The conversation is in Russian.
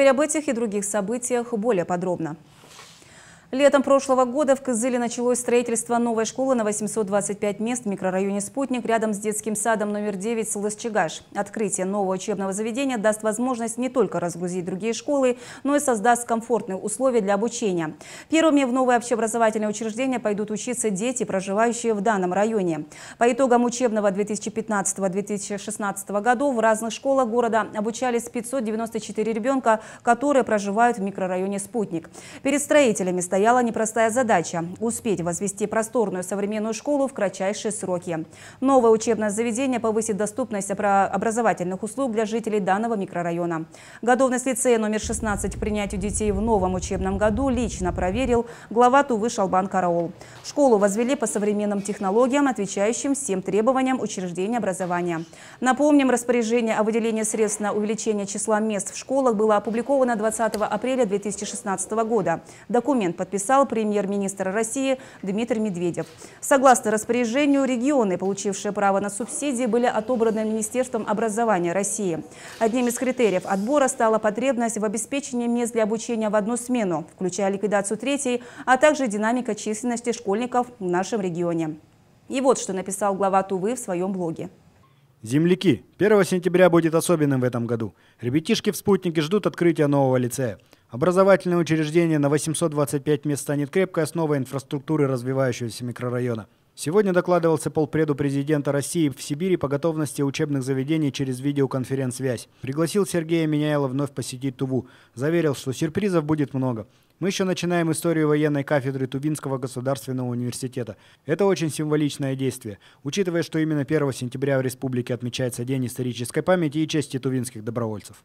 Теперь об этих и других событиях более подробно. Летом прошлого года в Кызыле началось строительство новой школы на 825 мест в микрорайоне «Спутник» рядом с детским садом номер 9 «Слыс Чигаш». Открытие нового учебного заведения даст возможность не только разгрузить другие школы, но и создаст комфортные условия для обучения. Первыми в новое общеобразовательное учреждение пойдут учиться дети, проживающие в данном районе. По итогам учебного 2015-2016 годов в разных школах города обучались 594 ребенка, которые проживают в микрорайоне «Спутник». Перед строителями стоят стояла непростая задача – успеть возвести просторную современную школу в кратчайшие сроки. Новое учебное заведение повысит доступность образовательных услуг для жителей данного микрорайона. годовность лицея номер 16 к принятию детей в новом учебном году лично проверил глава Тувы Шалбан Караул. Школу возвели по современным технологиям, отвечающим всем требованиям учреждения образования. Напомним, распоряжение о выделении средств на увеличение числа мест в школах было опубликовано 20 апреля 2016 года. Документ подтвержден подписал премьер-министр России Дмитрий Медведев. Согласно распоряжению, регионы, получившие право на субсидии, были отобраны Министерством образования России. Одним из критериев отбора стала потребность в обеспечении мест для обучения в одну смену, включая ликвидацию третьей, а также динамика численности школьников в нашем регионе. И вот что написал глава Тувы в своем блоге. Земляки, 1 сентября будет особенным в этом году. Ребятишки в спутнике ждут открытия нового лицея. Образовательное учреждение на 825 мест станет крепкой основой инфраструктуры развивающегося микрорайона – Сегодня докладывался полпреду президента России в Сибири по готовности учебных заведений через видеоконференц-связь. Пригласил Сергея Миняйло вновь посетить Туву. Заверил, что сюрпризов будет много. Мы еще начинаем историю военной кафедры Тувинского государственного университета. Это очень символичное действие, учитывая, что именно 1 сентября в республике отмечается День исторической памяти и чести тувинских добровольцев.